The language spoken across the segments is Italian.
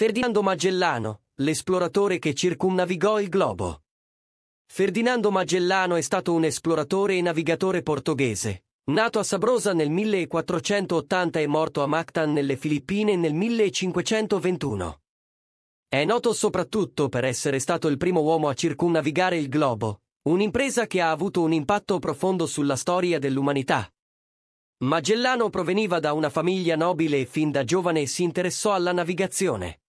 Ferdinando Magellano, l'esploratore che circumnavigò il globo. Ferdinando Magellano è stato un esploratore e navigatore portoghese, nato a Sabrosa nel 1480 e morto a Mactan nelle Filippine nel 1521. È noto soprattutto per essere stato il primo uomo a circumnavigare il globo, un'impresa che ha avuto un impatto profondo sulla storia dell'umanità. Magellano proveniva da una famiglia nobile e fin da giovane si interessò alla navigazione.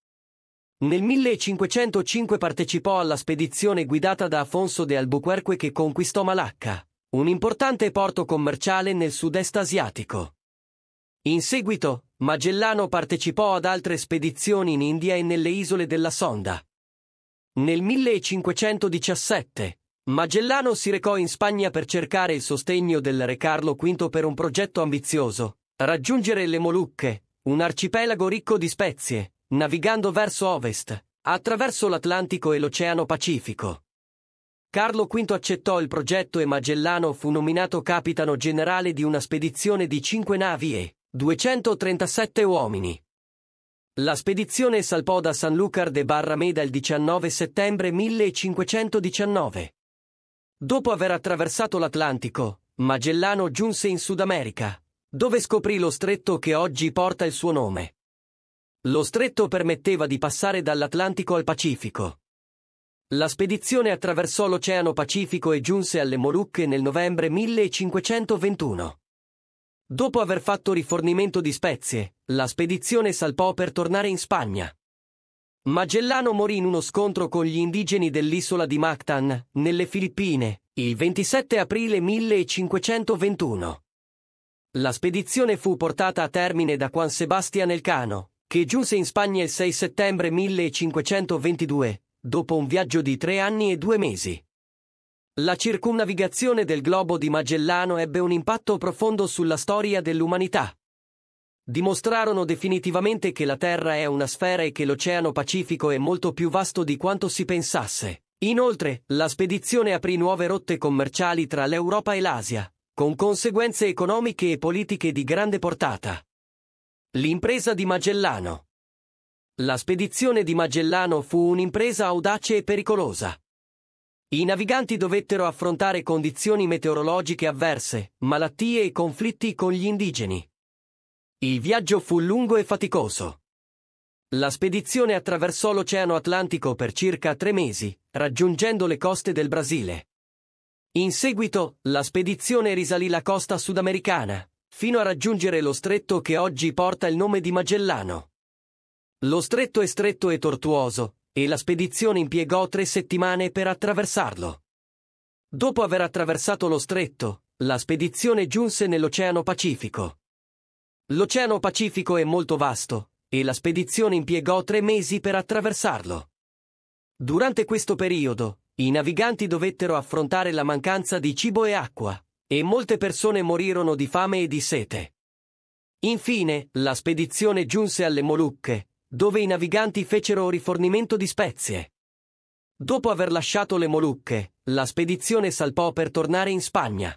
Nel 1505 partecipò alla spedizione guidata da Afonso de Albuquerque che conquistò Malacca, un importante porto commerciale nel sud-est asiatico. In seguito, Magellano partecipò ad altre spedizioni in India e nelle isole della Sonda. Nel 1517, Magellano si recò in Spagna per cercare il sostegno del re Carlo V per un progetto ambizioso, raggiungere le Molucche, un arcipelago ricco di spezie, navigando verso ovest, attraverso l'Atlantico e l'Oceano Pacifico. Carlo V accettò il progetto e Magellano fu nominato capitano generale di una spedizione di cinque navi e 237 uomini. La spedizione salpò da Sanlúcar de Barrameda il 19 settembre 1519. Dopo aver attraversato l'Atlantico, Magellano giunse in Sud America, dove scoprì lo stretto che oggi porta il suo nome. Lo stretto permetteva di passare dall'Atlantico al Pacifico. La spedizione attraversò l'Oceano Pacifico e giunse alle Molucche nel novembre 1521. Dopo aver fatto rifornimento di spezie, la spedizione salpò per tornare in Spagna. Magellano morì in uno scontro con gli indigeni dell'isola di Mactan, nelle Filippine, il 27 aprile 1521. La spedizione fu portata a termine da Juan Sebastian Elcano, che giunse in Spagna il 6 settembre 1522, dopo un viaggio di tre anni e due mesi. La circumnavigazione del globo di Magellano ebbe un impatto profondo sulla storia dell'umanità. Dimostrarono definitivamente che la Terra è una sfera e che l'Oceano Pacifico è molto più vasto di quanto si pensasse. Inoltre, la spedizione aprì nuove rotte commerciali tra l'Europa e l'Asia, con conseguenze economiche e politiche di grande portata. L'impresa di Magellano. La spedizione di Magellano fu un'impresa audace e pericolosa. I naviganti dovettero affrontare condizioni meteorologiche avverse, malattie e conflitti con gli indigeni. Il viaggio fu lungo e faticoso. La spedizione attraversò l'Oceano Atlantico per circa tre mesi, raggiungendo le coste del Brasile. In seguito, la spedizione risalì la costa sudamericana, fino a raggiungere lo stretto che oggi porta il nome di Magellano. Lo stretto è stretto e tortuoso, e la spedizione impiegò tre settimane per attraversarlo. Dopo aver attraversato lo stretto, la spedizione giunse nell'Oceano Pacifico. L'Oceano Pacifico è molto vasto, e la spedizione impiegò tre mesi per attraversarlo. Durante questo periodo, i naviganti dovettero affrontare la mancanza di cibo e acqua, e molte persone morirono di fame e di sete. Infine, la spedizione giunse alle Molucche, dove i naviganti fecero rifornimento di spezie. Dopo aver lasciato le Molucche, la spedizione salpò per tornare in Spagna.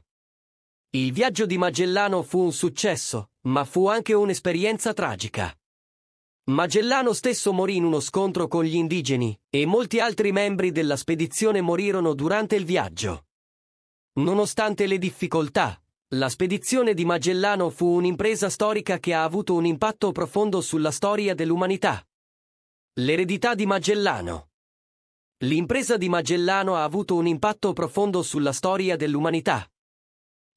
Il viaggio di Magellano fu un successo, ma fu anche un'esperienza tragica. Magellano stesso morì in uno scontro con gli indigeni, e molti altri membri della spedizione morirono durante il viaggio. Nonostante le difficoltà, la spedizione di Magellano fu un'impresa storica che ha avuto un impatto profondo sulla storia dell'umanità. L'eredità di Magellano L'impresa di Magellano ha avuto un impatto profondo sulla storia dell'umanità.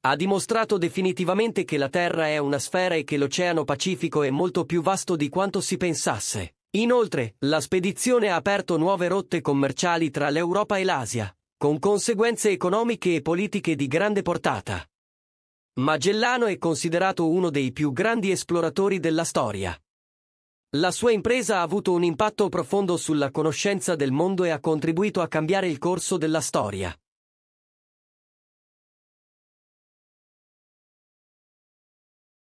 Ha dimostrato definitivamente che la Terra è una sfera e che l'Oceano Pacifico è molto più vasto di quanto si pensasse. Inoltre, la spedizione ha aperto nuove rotte commerciali tra l'Europa e l'Asia, con conseguenze economiche e politiche di grande portata. Magellano è considerato uno dei più grandi esploratori della storia. La sua impresa ha avuto un impatto profondo sulla conoscenza del mondo e ha contribuito a cambiare il corso della storia.